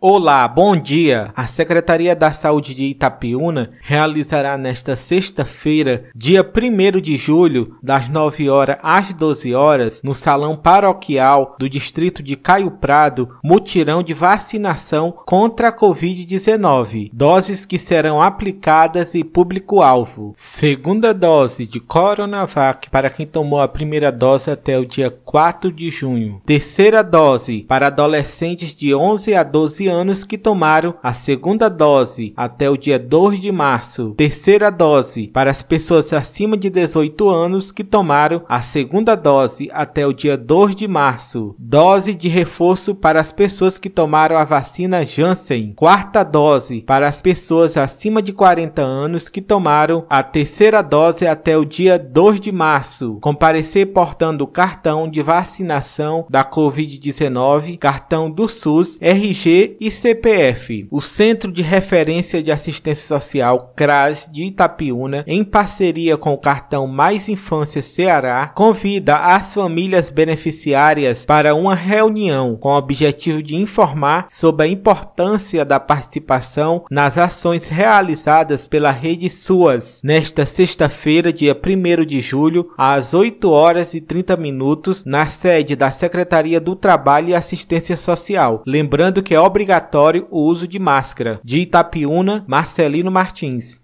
Olá, bom dia! A Secretaria da Saúde de Itapiúna realizará nesta sexta-feira, dia 1 de julho, das 9 horas às 12 horas, no Salão Paroquial do Distrito de Caio Prado, mutirão de vacinação contra a Covid-19, doses que serão aplicadas e público-alvo. Segunda dose de Coronavac para quem tomou a primeira dose até o dia 4 de junho. Terceira dose para adolescentes de 11 a 12 anos que tomaram a segunda dose até o dia 2 de março, terceira dose para as pessoas acima de 18 anos que tomaram a segunda dose até o dia 2 de março, dose de reforço para as pessoas que tomaram a vacina Janssen, quarta dose para as pessoas acima de 40 anos que tomaram a terceira dose até o dia 2 de março, comparecer portando cartão de vacinação da COVID-19, cartão do SUS, RG e CPF, o Centro de Referência de Assistência Social CRAS de Itapiúna, em parceria com o cartão Mais Infância Ceará, convida as famílias beneficiárias para uma reunião com o objetivo de informar sobre a importância da participação nas ações realizadas pela Rede Suas nesta sexta-feira, dia 1 de julho, às 8 horas e 30 minutos, na sede da Secretaria do Trabalho e Assistência Social. Lembrando que é obrigatório obrigatório o uso de máscara, de Itapiúna, Marcelino Martins.